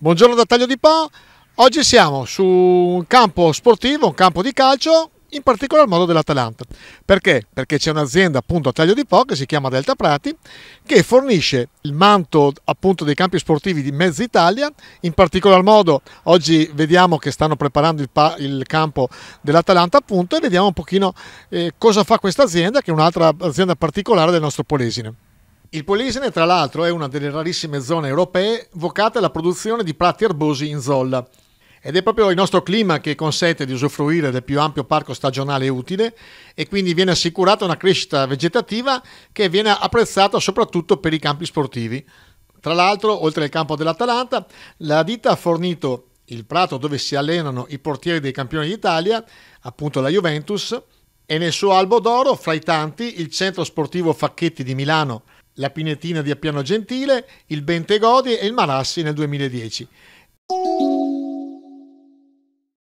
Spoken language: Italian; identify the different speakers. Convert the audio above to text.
Speaker 1: Buongiorno da Taglio di Po. Oggi siamo su un campo sportivo, un campo di calcio, in particolar modo dell'Atalanta. Perché? Perché c'è un'azienda appunto a Taglio di Po che si chiama Delta Prati che fornisce il manto appunto dei campi sportivi di mezza Italia, in particolar modo oggi vediamo che stanno preparando il, il campo dell'Atalanta appunto e vediamo un pochino eh, cosa fa questa azienda che è un'altra azienda particolare del nostro Polesine. Il Polesine, tra l'altro, è una delle rarissime zone europee vocate alla produzione di prati erbosi in zolla. Ed è proprio il nostro clima che consente di usufruire del più ampio parco stagionale utile e quindi viene assicurata una crescita vegetativa che viene apprezzata soprattutto per i campi sportivi. Tra l'altro, oltre al campo dell'Atalanta, la ditta ha fornito il prato dove si allenano i portieri dei campioni d'Italia, appunto la Juventus, e nel suo albo d'oro, fra i tanti, il centro sportivo Facchetti di Milano, la Pinetina di Appiano Gentile, il Bente Godi e il Marassi nel 2010.